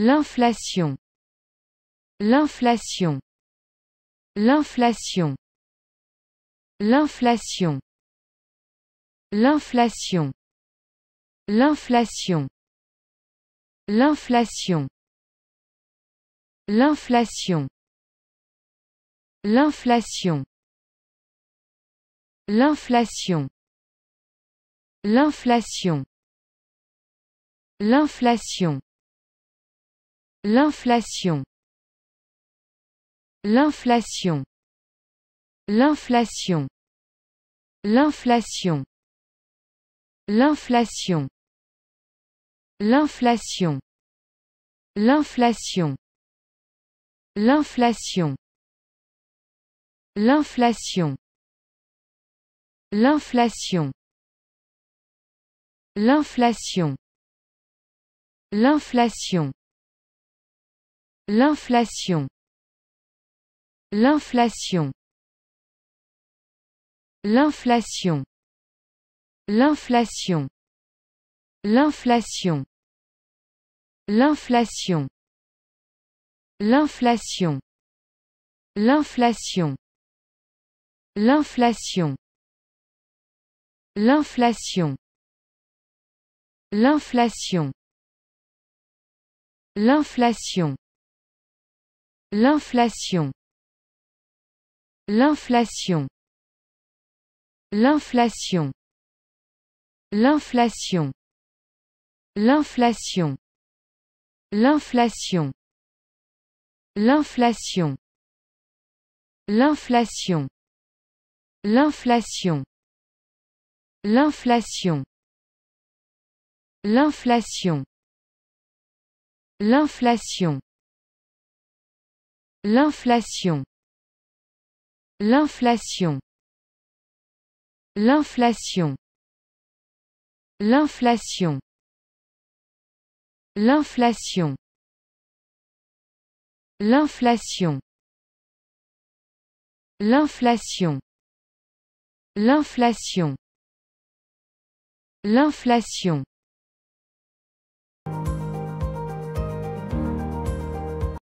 L'inflation. L'inflation. L'inflation. L'inflation. L'inflation. L'inflation. L'inflation. L'inflation. L'inflation. L'inflation. L'inflation. L'inflation. L'inflation. L'inflation. L'inflation. L'inflation. L'inflation. L'inflation. L'inflation. L'inflation. L'inflation. L'inflation. L'inflation. L'inflation. L'inflation. L'inflation. L'inflation. L'inflation. L'inflation. L'inflation. L'inflation. L'inflation. L'inflation. L'inflation. L'inflation. L'inflation. L'inflation. L'inflation. L'inflation. L'inflation. L'inflation. L'inflation. L'inflation. L'inflation. L'inflation. L'inflation. L'inflation. L'inflation. L'inflation. L'inflation. L'inflation. L'inflation. L'inflation. L'inflation. L'inflation. L'inflation. L'inflation.